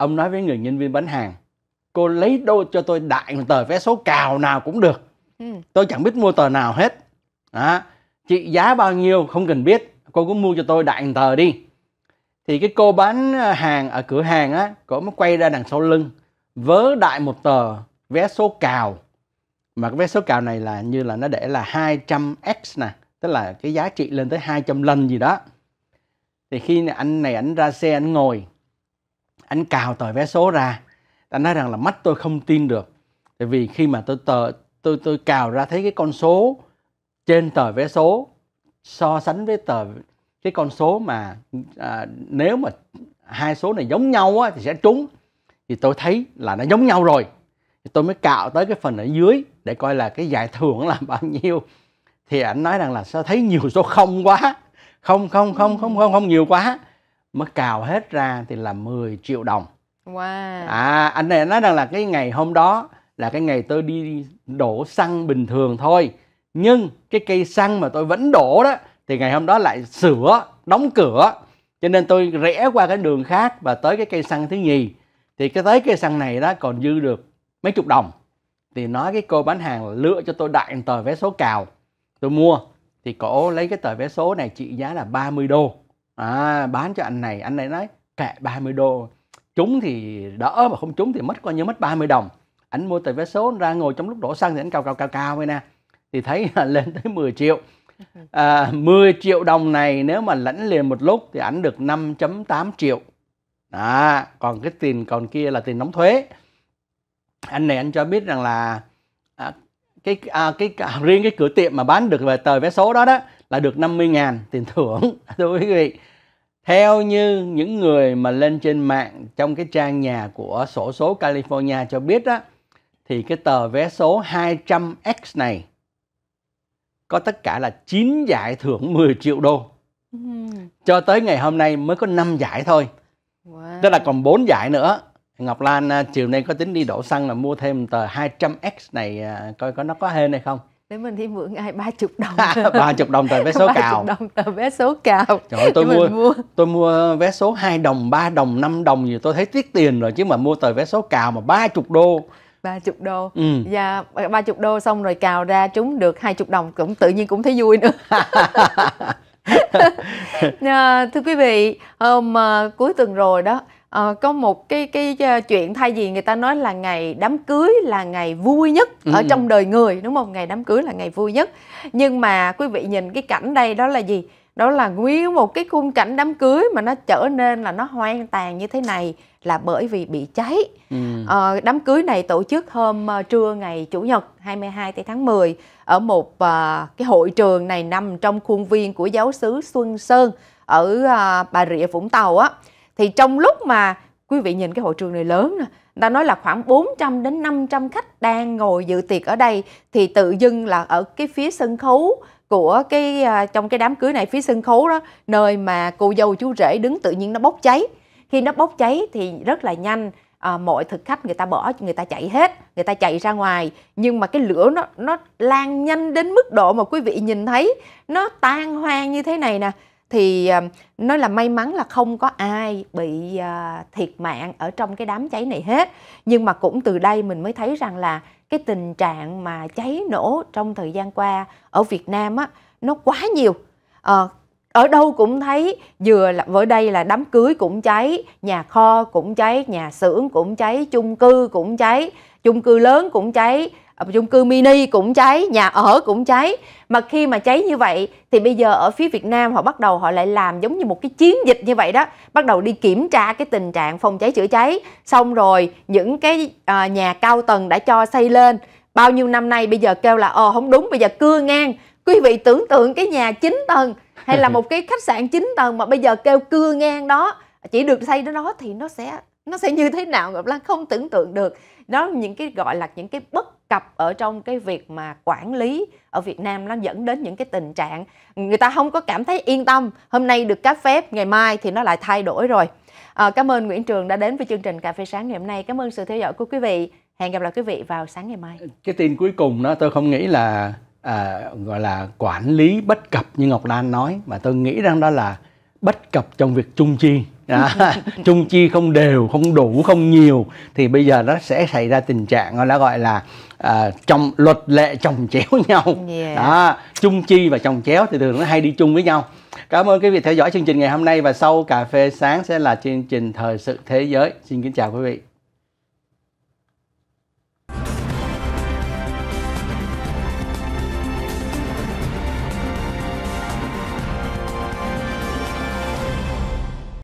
Ông nói với người nhân viên bán hàng, cô lấy đôi cho tôi đại một tờ vé số cào nào cũng được. Ừ. Tôi chẳng biết mua tờ nào hết. Đó. Chị giá bao nhiêu không cần biết, cô cứ mua cho tôi đại một tờ đi. Thì cái cô bán à, hàng ở cửa hàng á, cô mới quay ra đằng sau lưng, vớ đại một tờ vé số cào. Mà cái vé số cào này là như là nó để là 200x nè, tức là cái giá trị lên tới 200 lần gì đó thì khi anh này ảnh ra xe anh ngồi anh cào tờ vé số ra anh nói rằng là mắt tôi không tin được tại vì khi mà tôi tờ tôi tôi cào ra thấy cái con số trên tờ vé số so sánh với tờ cái con số mà à, nếu mà hai số này giống nhau á, thì sẽ trúng thì tôi thấy là nó giống nhau rồi thì tôi mới cạo tới cái phần ở dưới để coi là cái giải thưởng là (laughs) bao nhiêu thì anh nói rằng là sao thấy nhiều số không quá không không không không không không nhiều quá mới cào hết ra thì là 10 triệu đồng
wow. à
anh này nói rằng là cái ngày hôm đó là cái ngày tôi đi đổ xăng bình thường thôi nhưng cái cây xăng mà tôi vẫn đổ đó thì ngày hôm đó lại sửa đóng cửa cho nên tôi rẽ qua cái đường khác và tới cái cây xăng thứ nhì thì cái tới cây xăng này đó còn dư được mấy chục đồng thì nói cái cô bán hàng là lựa cho tôi đại tờ vé số cào tôi mua thì cổ lấy cái tờ vé số này trị giá là 30 đô à, bán cho anh này anh này nói kệ 30 đô trúng thì đỡ mà không trúng thì mất coi như mất 30 đồng anh mua tờ vé số ra ngồi trong lúc đổ xăng thì anh cao cao cao cao vậy nè thì thấy (laughs) lên tới 10 triệu (laughs) à, 10 triệu đồng này nếu mà lãnh liền một lúc thì ảnh được 5.8 triệu à còn cái tiền còn kia là tiền đóng thuế anh này anh cho biết rằng là à, cái à, cái à, riêng cái cửa tiệm mà bán được về tờ vé số đó đó là được 50 ngàn tiền thưởng (laughs) thưa quý vị theo như những người mà lên trên mạng trong cái trang nhà của sổ số California cho biết á thì cái tờ vé số 200X này có tất cả là 9 giải thưởng 10 triệu đô. Ừ. Cho tới ngày hôm nay mới có 5 giải thôi. Wow. Tức là còn 4 giải nữa. Ngọc Lan à, chiều nay có tính đi đổ xăng là mua thêm tờ 200X này à, coi có nó có hên hay không
để mình đi mượn ai ba chục đồng ba
chục đồng tờ vé số (laughs) cào đồng
tờ vé số cào trời ơi tôi mua, mua
tôi mua vé số 2 đồng 3 đồng 5 đồng gì tôi thấy tiếc tiền rồi chứ mà mua tờ vé số cào mà ba chục
đô ba chục đô ừ. và dạ, ba chục đô xong rồi cào ra trúng được hai chục đồng cũng tự nhiên cũng thấy vui nữa à, (laughs) (laughs) thưa quý vị hôm uh, cuối tuần rồi đó Ờ, có một cái cái ờ, chuyện thay vì người ta nói là ngày đám cưới là ngày vui nhất ừ. ở trong đời người đúng không ngày đám cưới là ngày vui nhất nhưng mà quý vị nhìn cái cảnh đây đó là gì đó là nguyên một cái khung cảnh đám cưới mà nó trở nên là nó hoang tàn như thế này là bởi vì bị cháy ừ. ờ, đám cưới này tổ chức hôm uh, trưa ngày chủ nhật 22 tháng 10 ở một uh, cái hội trường này nằm trong khuôn viên của giáo sứ Xuân Sơn ở uh, Bà Rịa Vũng Tàu á thì trong lúc mà quý vị nhìn cái hội trường này lớn nè ta nói là khoảng 400 đến 500 khách đang ngồi dự tiệc ở đây thì tự dưng là ở cái phía sân khấu của cái à, trong cái đám cưới này phía sân khấu đó nơi mà cô dâu chú rể đứng tự nhiên nó bốc cháy khi nó bốc cháy thì rất là nhanh à, mọi thực khách người ta bỏ người ta chạy hết người ta chạy ra ngoài nhưng mà cái lửa nó nó lan nhanh đến mức độ mà quý vị nhìn thấy nó tan hoang như thế này nè thì à, nói là may mắn là không có ai bị à, thiệt mạng ở trong cái đám cháy này hết nhưng mà cũng từ đây mình mới thấy rằng là cái tình trạng mà cháy nổ trong thời gian qua ở Việt Nam á nó quá nhiều à, ở đâu cũng thấy vừa là ở đây là đám cưới cũng cháy nhà kho cũng cháy nhà xưởng cũng cháy chung cư cũng cháy chung cư lớn cũng cháy chung cư mini cũng cháy nhà ở cũng cháy mà khi mà cháy như vậy thì bây giờ ở phía Việt Nam họ bắt đầu họ lại làm giống như một cái chiến dịch như vậy đó bắt đầu đi kiểm tra cái tình trạng phòng cháy chữa cháy xong rồi những cái à, nhà cao tầng đã cho xây lên bao nhiêu năm nay bây giờ kêu là ờ không đúng bây giờ cưa ngang quý vị tưởng tượng cái nhà 9 tầng hay là (laughs) một cái khách sạn 9 tầng mà bây giờ kêu cưa ngang đó chỉ được xây đến đó thì nó sẽ nó sẽ như thế nào Ngọc Lan không tưởng tượng được đó những cái gọi là những cái bất cập ở trong cái việc mà quản lý ở Việt Nam nó dẫn đến những cái tình trạng người ta không có cảm thấy yên tâm hôm nay được cấp phép ngày mai thì nó lại thay đổi rồi à, cảm ơn Nguyễn Trường đã đến với chương trình cà phê sáng ngày hôm nay cảm ơn sự theo dõi của quý vị hẹn gặp lại quý vị vào sáng ngày mai
cái tin cuối cùng đó tôi không nghĩ là à, gọi là quản lý bất cập như Ngọc Lan nói mà tôi nghĩ rằng đó là bất cập trong việc chung chi à, (laughs) chung chi không đều không đủ không nhiều thì bây giờ nó sẽ xảy ra tình trạng nó gọi là à, trong luật lệ chồng chéo (laughs) nhau yeah. đó chung chi và chồng chéo thì thường nó hay đi chung với nhau cảm ơn quý vị theo dõi chương trình ngày hôm nay và sau cà phê sáng sẽ là chương trình thời sự thế giới xin kính chào quý vị